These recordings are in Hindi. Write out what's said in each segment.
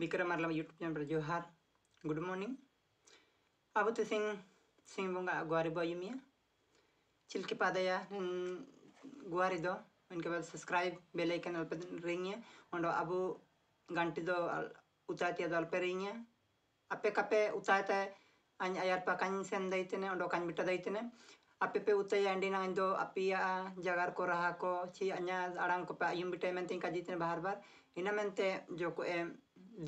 विक्रम मरला यूट्यूब चैनल पर जोहार गुड मॉर्निंग अब तुम तो सिंगा गुआरी बोमिया चिल्के पादया हम्म, गुआरी दो उनके बाद सब्सक्राइब बेल आइकन अल्प है और अब घंटी दो उतातिया दो अल्प है अपे कपे उताते अन आयार पकान सेन दैतने और कान बिटा दैतने अपे पे उतया एंडी ना दो अपिया जगार को रहा को छी अन्या आड़ंग को पे आयुम बिटे मेनते काजीतने बार बार इना मेनते जो को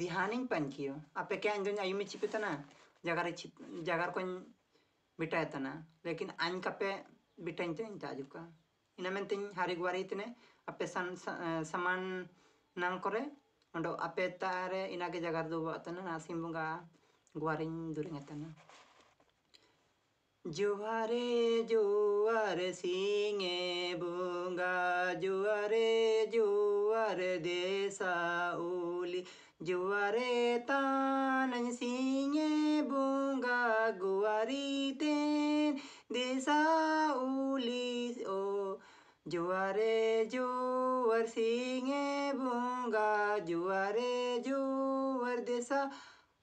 ᱫᱷᱮᱭᱟᱱᱤᱧ ᱯᱟᱱᱪᱤᱭᱚ ᱟᱯᱮ ᱠᱮ ᱟᱸᱡᱚᱧ ᱟᱭᱩᱢᱤ ᱪᱤᱯᱮᱛᱟᱱᱟ ᱡᱟᱜᱟᱨᱮ ᱪᱤᱯ ᱡᱟᱜᱟᱨ ᱠᱚᱧ बिटायतना लेकिन आज कपे बिटन ते तो चाजुका इनमें तो हारी गुआरी तने अपे सन समान नाम को ओंडो अपे तारे इनाके जगार दो बातना तो नासिम बुंगा गुआरी दुरिंग तना जुआरे जुआर सिंगे बुंगा जुआरे जुआर देसा Juare tan Juareta nansinge bunga guariten desa ulis o Juare juar singe bunga juare juar desa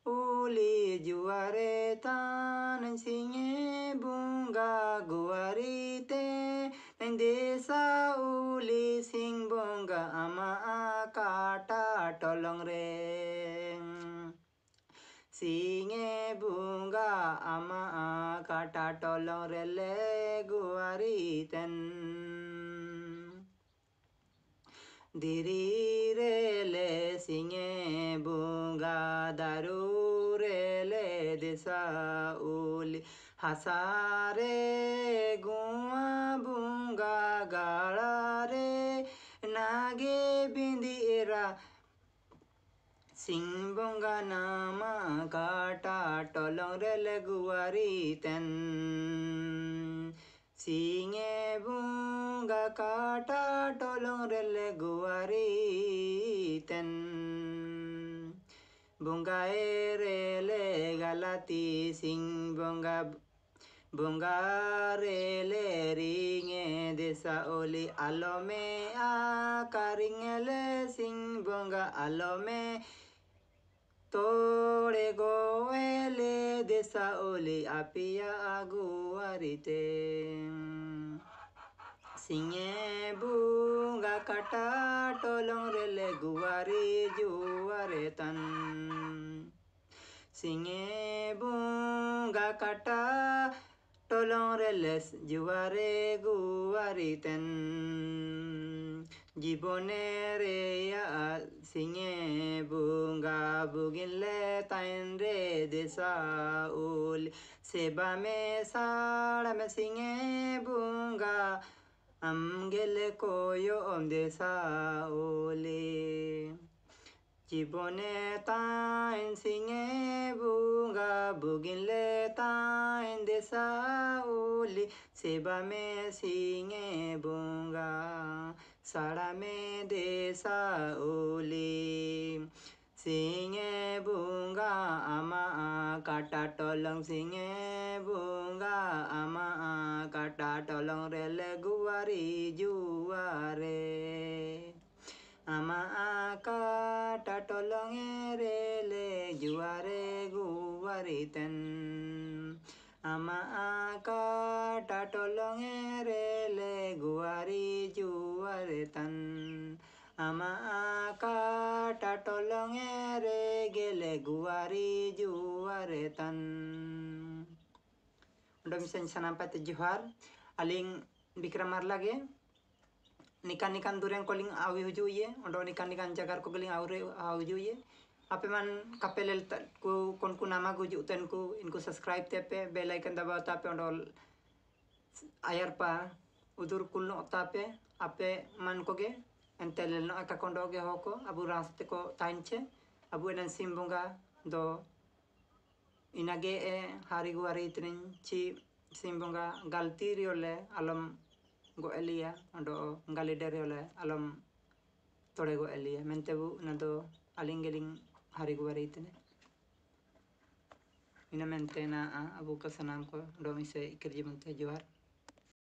uli juare tan juareta nansinge bunga guariten desa uli sing bongga ama kata tolong reng singe bunga ama kata tolong rele guari ten diri rele singe bunga daru rele desa uli hasare singbungana nama kata tolong releguari ten singe bunga kata tolong releguari ten bunga ere le galati sing bunga bunga re le ringe desa oli alome a karingele sing bunga alome Torregoele de Saoli apia aguarite. Singe bunga kata tolong rele guari juaretan. Sinye bunga kata tolong rele juare guariten. জীবনের সিঙে বুঙ্গা বুগিলে তাইন রে দেশাউল সেবা মে সাড়া মে সিঙে বুঙ্গা আমগেলে কোয়ো দেশাউলে Chibonetan singe bunga buginletan de sauli seba me singe bunga sara me de sauli singe bunga ama kata tolong singe bunga ama kata tolong rele guari ju kariten ama aka tatolong erele guari juaretan ama aka tatolong erele guari juaretan udah bisa sampai tujuhar aling bikramar lagi nikan nikan durian calling awi hujuye udah nikan nikan cagar kugeling awi hujuye आप मन कपे ले को कौन को नामा को हजूँ को इनको सब्सक्राइब तेपे बेल आइकन दबा तापे ऑल आयर पा उदुर कुल तापे आपे मन को गे एनते ले काकोंडोगे हो को अब रास्ते को ताइन छे अब एन सिम बंगा दो इनागे ए हारी गुआरी इतनी ची सिम बंगा गलती रियोले आलम गो एलिया अंडो गाली डे रियोले आलम तोड़े गो एलिया मेनते बु ना दो अलिंग गेलिंग harigubareitene Minamente na a abuka sanam ko domi se ikirjimunte juar